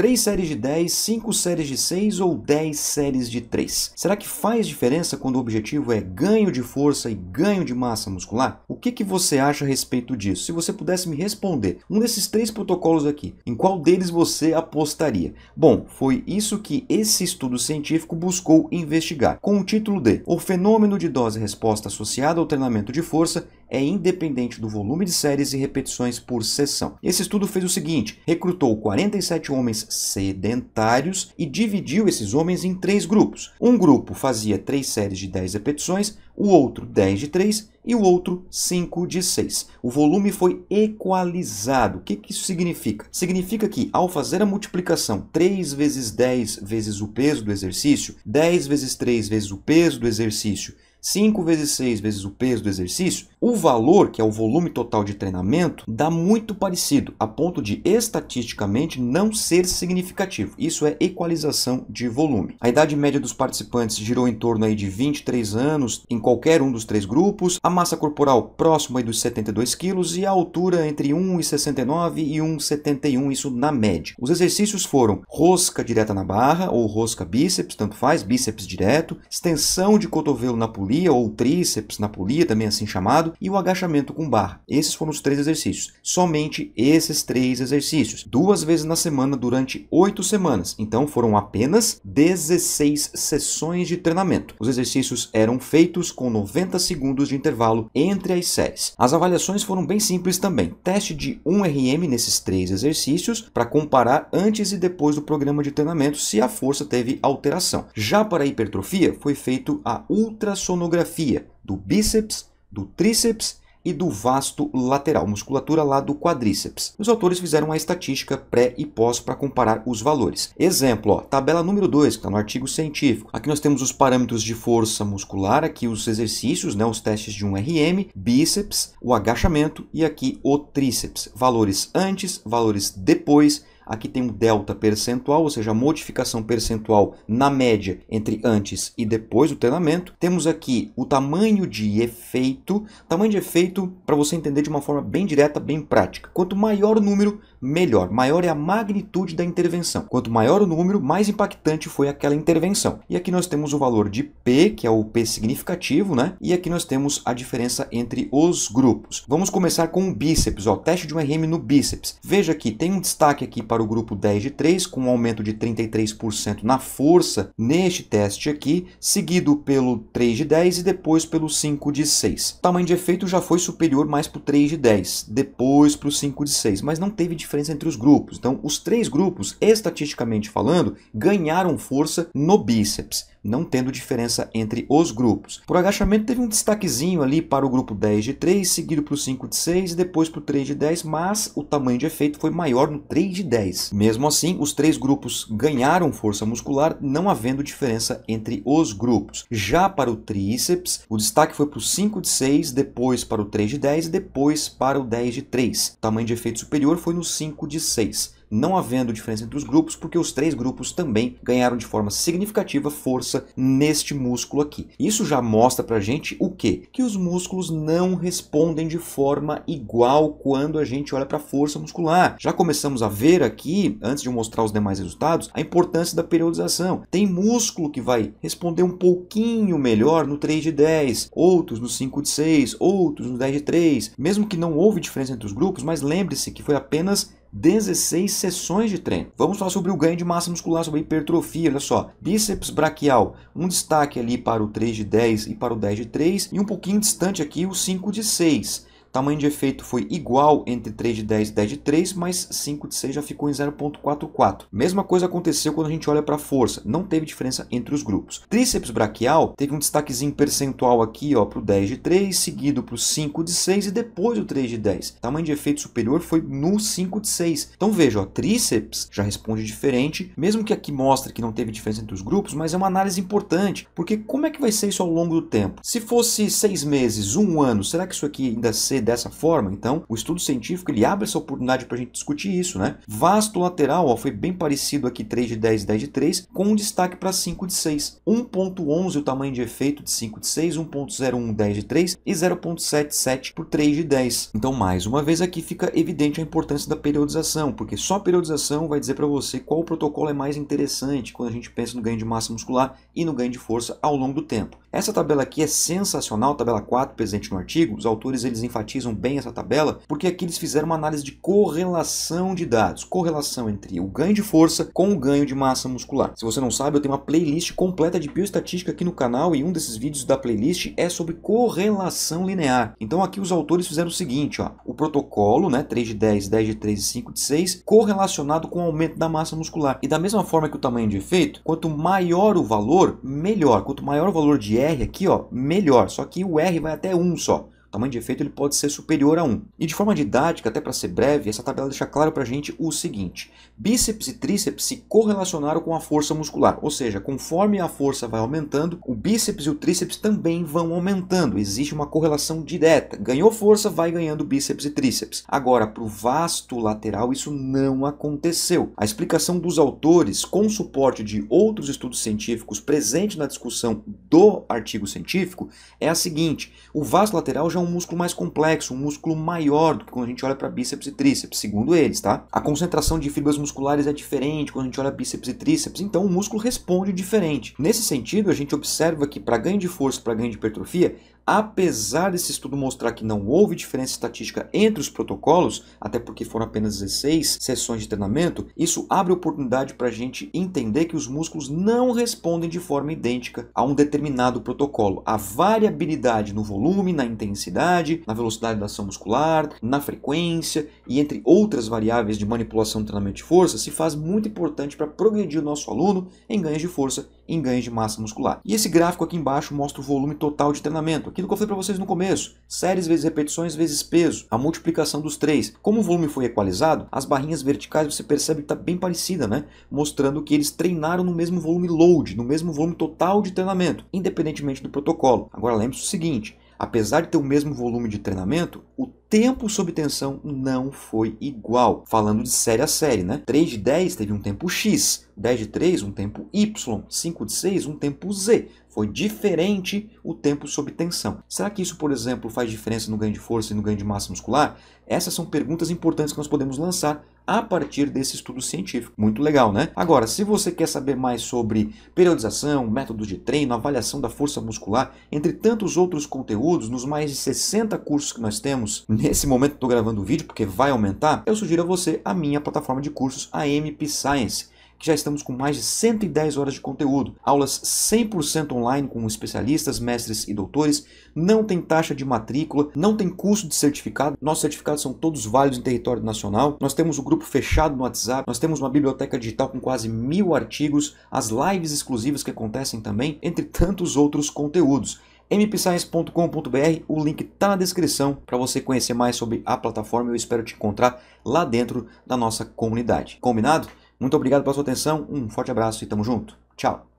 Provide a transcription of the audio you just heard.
3 séries de 10, 5 séries de 6 ou 10 séries de 3? Será que faz diferença quando o objetivo é ganho de força e ganho de massa muscular? O que, que você acha a respeito disso? Se você pudesse me responder, um desses três protocolos aqui, em qual deles você apostaria? Bom, foi isso que esse estudo científico buscou investigar, com o título de O fenômeno de dose-resposta associado ao treinamento de força é independente do volume de séries e repetições por sessão. Esse estudo fez o seguinte, recrutou 47 homens sedentários e dividiu esses homens em três grupos. Um grupo fazia três séries de 10 repetições, o outro 10 de 3 e o outro 5 de 6. O volume foi equalizado. O que, que isso significa? Significa que, ao fazer a multiplicação 3 vezes 10 vezes o peso do exercício, 10 vezes 3 vezes o peso do exercício 5 vezes 6 vezes o peso do exercício, o valor, que é o volume total de treinamento, dá muito parecido, a ponto de estatisticamente não ser significativo. Isso é equalização de volume. A idade média dos participantes girou em torno aí de 23 anos em qualquer um dos três grupos, a massa corporal próxima dos 72 quilos e a altura entre 1,69 e 1,71, isso na média. Os exercícios foram rosca direta na barra ou rosca bíceps, tanto faz, bíceps direto, extensão de cotovelo na polícia, polia ou tríceps na polia, também assim chamado, e o agachamento com barra. Esses foram os três exercícios. Somente esses três exercícios, duas vezes na semana durante oito semanas. Então foram apenas 16 sessões de treinamento. Os exercícios eram feitos com 90 segundos de intervalo entre as séries. As avaliações foram bem simples também. Teste de 1RM nesses três exercícios para comparar antes e depois do programa de treinamento se a força teve alteração. Já para a hipertrofia, foi feito a ultrassonografia sonografia do bíceps, do tríceps e do vasto lateral, musculatura lá do quadríceps. Os autores fizeram uma estatística pré e pós para comparar os valores. Exemplo, ó, tabela número 2, que está no artigo científico. Aqui nós temos os parâmetros de força muscular, aqui os exercícios, né, os testes de um RM, bíceps, o agachamento e aqui o tríceps. Valores antes, valores depois Aqui tem um delta percentual, ou seja, a modificação percentual na média entre antes e depois do treinamento. Temos aqui o tamanho de efeito. Tamanho de efeito, para você entender de uma forma bem direta, bem prática. Quanto maior o número, melhor, maior é a magnitude da intervenção. Quanto maior o número, mais impactante foi aquela intervenção. E aqui nós temos o valor de P, que é o P significativo, né? E aqui nós temos a diferença entre os grupos. Vamos começar com o bíceps, ó, teste de um RM no bíceps. Veja que tem um destaque aqui para o grupo 10 de 3, com um aumento de 33% na força neste teste aqui, seguido pelo 3 de 10 e depois pelo 5 de 6. O tamanho de efeito já foi superior mais para o 3 de 10, depois para o 5 de 6, mas não teve diferença diferença entre os grupos. Então, os três grupos, estatisticamente falando, ganharam força no bíceps não tendo diferença entre os grupos. Por agachamento, teve um destaquezinho ali para o grupo 10 de 3, seguido para o 5 de 6 e depois para o 3 de 10, mas o tamanho de efeito foi maior no 3 de 10. Mesmo assim, os três grupos ganharam força muscular, não havendo diferença entre os grupos. Já para o tríceps, o destaque foi para o 5 de 6, depois para o 3 de 10 e depois para o 10 de 3. O tamanho de efeito superior foi no 5 de 6 não havendo diferença entre os grupos, porque os três grupos também ganharam de forma significativa força neste músculo aqui. Isso já mostra pra gente o quê? Que os músculos não respondem de forma igual quando a gente olha para a força muscular. Já começamos a ver aqui, antes de mostrar os demais resultados, a importância da periodização. Tem músculo que vai responder um pouquinho melhor no 3 de 10, outros no 5 de 6, outros no 10 de 3, mesmo que não houve diferença entre os grupos, mas lembre-se que foi apenas 16 sessões de treino. Vamos falar sobre o ganho de massa muscular, sobre a hipertrofia, olha só. Bíceps braquial, um destaque ali para o 3 de 10 e para o 10 de 3, e um pouquinho distante aqui o 5 de 6 tamanho de efeito foi igual entre 3 de 10 e 10 de 3, mas 5 de 6 já ficou em 0.44. Mesma coisa aconteceu quando a gente olha para a força, não teve diferença entre os grupos. Tríceps braquial teve um destaquezinho percentual aqui para o 10 de 3, seguido para o 5 de 6 e depois o 3 de 10. Tamanho de efeito superior foi no 5 de 6. Então veja, ó, tríceps já responde diferente, mesmo que aqui mostre que não teve diferença entre os grupos, mas é uma análise importante, porque como é que vai ser isso ao longo do tempo? Se fosse 6 meses, 1 um ano, será que isso aqui ainda é fazer dessa forma. Então, o estudo científico ele abre essa oportunidade para a gente discutir isso, né? Vasto lateral, ó, foi bem parecido aqui 3 de 10 10 de 3, com um destaque para 5 de 6. 1.11 o tamanho de efeito de 5 de 6, 1.01 10 de 3 e 0.77 por 3 de 10. Então, mais uma vez aqui fica evidente a importância da periodização, porque só a periodização vai dizer para você qual protocolo é mais interessante quando a gente pensa no ganho de massa muscular e no ganho de força ao longo do tempo. Essa tabela aqui é sensacional, tabela 4 presente no artigo. Os autores eles enfatizam bem essa tabela porque aqui eles fizeram uma análise de correlação de dados, correlação entre o ganho de força com o ganho de massa muscular. Se você não sabe, eu tenho uma playlist completa de bioestatística aqui no canal e um desses vídeos da playlist é sobre correlação linear. Então aqui os autores fizeram o seguinte, ó, o protocolo, né, 3 de 10, 10 de 3 e 5 de 6, correlacionado com o aumento da massa muscular. E da mesma forma que o tamanho de efeito, quanto maior o valor, melhor. Quanto maior o valor de R aqui, ó, melhor. Só que o R vai até 1 só tamanho de efeito ele pode ser superior a 1. E de forma didática, até para ser breve, essa tabela deixa claro para a gente o seguinte: bíceps e tríceps se correlacionaram com a força muscular, ou seja, conforme a força vai aumentando, o bíceps e o tríceps também vão aumentando. Existe uma correlação direta. Ganhou força, vai ganhando bíceps e tríceps. Agora, para o vasto lateral, isso não aconteceu. A explicação dos autores, com suporte de outros estudos científicos presentes na discussão do artigo científico, é a seguinte: o vasto lateral já é um músculo mais complexo, um músculo maior do que quando a gente olha para bíceps e tríceps, segundo eles, tá? A concentração de fibras musculares é diferente quando a gente olha bíceps e tríceps, então o músculo responde diferente. Nesse sentido, a gente observa que para ganho de força, para ganho de hipertrofia, apesar desse estudo mostrar que não houve diferença estatística entre os protocolos, até porque foram apenas 16 sessões de treinamento, isso abre oportunidade para a gente entender que os músculos não respondem de forma idêntica a um determinado protocolo. A variabilidade no volume, na intensidade, na velocidade da ação muscular, na frequência e entre outras variáveis de manipulação do treinamento de força se faz muito importante para progredir o nosso aluno em ganhos de força, em ganhos de massa muscular. E esse gráfico aqui embaixo mostra o volume total de treinamento. Aqui Aquilo que eu falei para vocês no começo, séries vezes repetições vezes peso, a multiplicação dos três. Como o volume foi equalizado, as barrinhas verticais você percebe que está bem parecida, né? Mostrando que eles treinaram no mesmo volume load, no mesmo volume total de treinamento, independentemente do protocolo. Agora lembre-se o seguinte, apesar de ter o mesmo volume de treinamento, o tempo sob tensão não foi igual. Falando de série a série, né? 3 de 10 teve um tempo X, 10 de 3 um tempo Y, 5 de 6 um tempo Z. Foi diferente o tempo sob tensão. Será que isso, por exemplo, faz diferença no ganho de força e no ganho de massa muscular? Essas são perguntas importantes que nós podemos lançar a partir desse estudo científico. Muito legal, né? Agora, se você quer saber mais sobre periodização, métodos de treino, avaliação da força muscular, entre tantos outros conteúdos, nos mais de 60 cursos que nós temos, nesse momento estou gravando o vídeo porque vai aumentar, eu sugiro a você a minha plataforma de cursos AMP Science que já estamos com mais de 110 horas de conteúdo, aulas 100% online com especialistas, mestres e doutores, não tem taxa de matrícula, não tem custo de certificado, nossos certificados são todos válidos em território nacional, nós temos o um grupo fechado no WhatsApp, nós temos uma biblioteca digital com quase mil artigos, as lives exclusivas que acontecem também, entre tantos outros conteúdos mpscience.com.br, o link está na descrição para você conhecer mais sobre a plataforma. Eu espero te encontrar lá dentro da nossa comunidade. Combinado? Muito obrigado pela sua atenção, um forte abraço e tamo junto. Tchau!